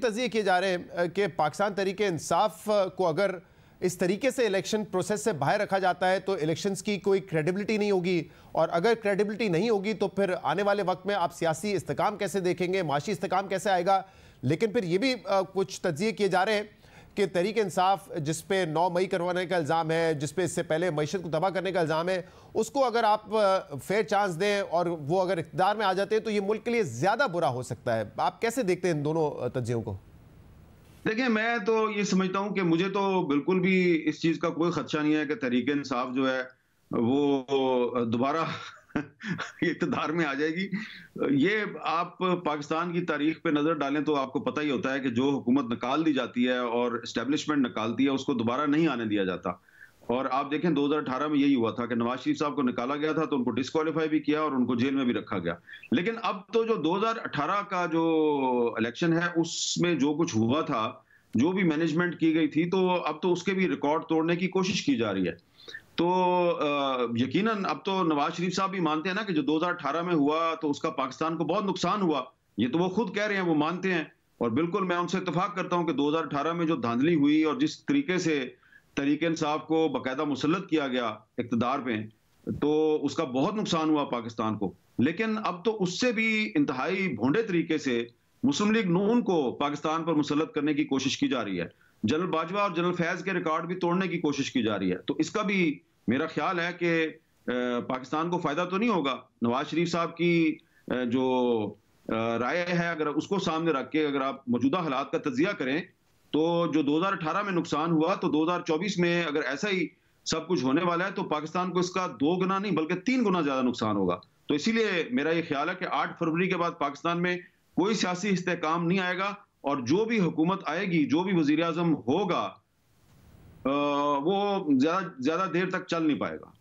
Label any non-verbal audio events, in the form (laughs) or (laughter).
तजिए किए जा रहे हैं कि पाकिस्तान तरीके इंसाफ को अगर इस तरीके से इलेक्शन प्रोसेस से बाहर रखा जाता है तो इलेक्शंस की कोई क्रेडिबिलिटी नहीं होगी और अगर क्रेडिबिलिटी नहीं होगी तो फिर आने वाले वक्त में आप सियासी इस्तेकाम कैसे देखेंगे माशी इस्तेकाम कैसे आएगा लेकिन फिर ये भी कुछ तजिए किए जा रहे हैं कि तहरीक इंसाफ जिस पे 9 मई करवाने का इल्ज़ाम है जिस पे इससे पहले मीशत को तबाह करने का इल्ज़ाम है उसको अगर आप फेयर चांस दें और वो अगर इकतदार में आ जाते हैं तो ये मुल्क के लिए ज़्यादा बुरा हो सकता है आप कैसे देखते हैं इन दोनों तजियों को देखिए मैं तो ये समझता हूँ कि मुझे तो बिल्कुल भी इस चीज़ का कोई खदशा नहीं है कि तहरीक इंसाफ जो है वो दोबारा इकतदार (laughs) तो में आ जाएगी ये आप पाकिस्तान की तारीख पे नज़र डालें तो आपको पता ही होता है कि जो हुकूमत निकाल दी जाती है और इस्टेब्लिशमेंट निकालती है उसको दोबारा नहीं आने दिया जाता और आप देखें 2018 में यही हुआ था कि नवाज शरीफ साहब को निकाला गया था तो उनको डिस्कालीफाई भी किया और उनको जेल में भी रखा गया लेकिन अब तो जो 2018 का जो इलेक्शन है उसमें जो कुछ हुआ था जो भी मैनेजमेंट की गई थी तो अब तो उसके भी रिकॉर्ड तोड़ने की कोशिश की जा रही है तो यकीनन अब तो नवाज शरीफ साहब भी मानते हैं ना कि जो 2018 में हुआ तो उसका पाकिस्तान को बहुत नुकसान हुआ ये तो वो खुद कह रहे हैं वो मानते हैं और बिल्कुल मैं उनसे इतफाक करता हूँ कि 2018 में जो धांधली हुई और जिस तरीके से तरीके साहब को बाकायदा मुसलत किया गया इकतदार पे तो उसका बहुत नुकसान हुआ पाकिस्तान को लेकिन अब तो उससे भी इंतहाई भोंडे तरीके से मुस्लिम लीग नून को पाकिस्तान पर मुसलत करने की कोशिश की जा रही है जनरल बाजवा और जनरल फैज के रिकॉर्ड भी तोड़ने की कोशिश की जा रही है तो इसका भी मेरा ख्याल है कि पाकिस्तान को फायदा तो नहीं होगा नवाज शरीफ साहब की जो राय है अगर उसको सामने रख के अगर आप मौजूदा हालात का तजिया करें तो जो 2018 में नुकसान हुआ तो 2024 में अगर ऐसा ही सब कुछ होने वाला है तो पाकिस्तान को इसका दो गुना नहीं बल्कि तीन गुना ज्यादा नुकसान होगा तो इसीलिए मेरा ये ख्याल है कि 8 फरवरी के बाद पाकिस्तान में कोई सियासी इस्तेकाम नहीं आएगा और जो भी हुकूमत आएगी जो भी वजीर अजम होगा वो ज़्यादा ज़्यादा देर तक चल नहीं पाएगा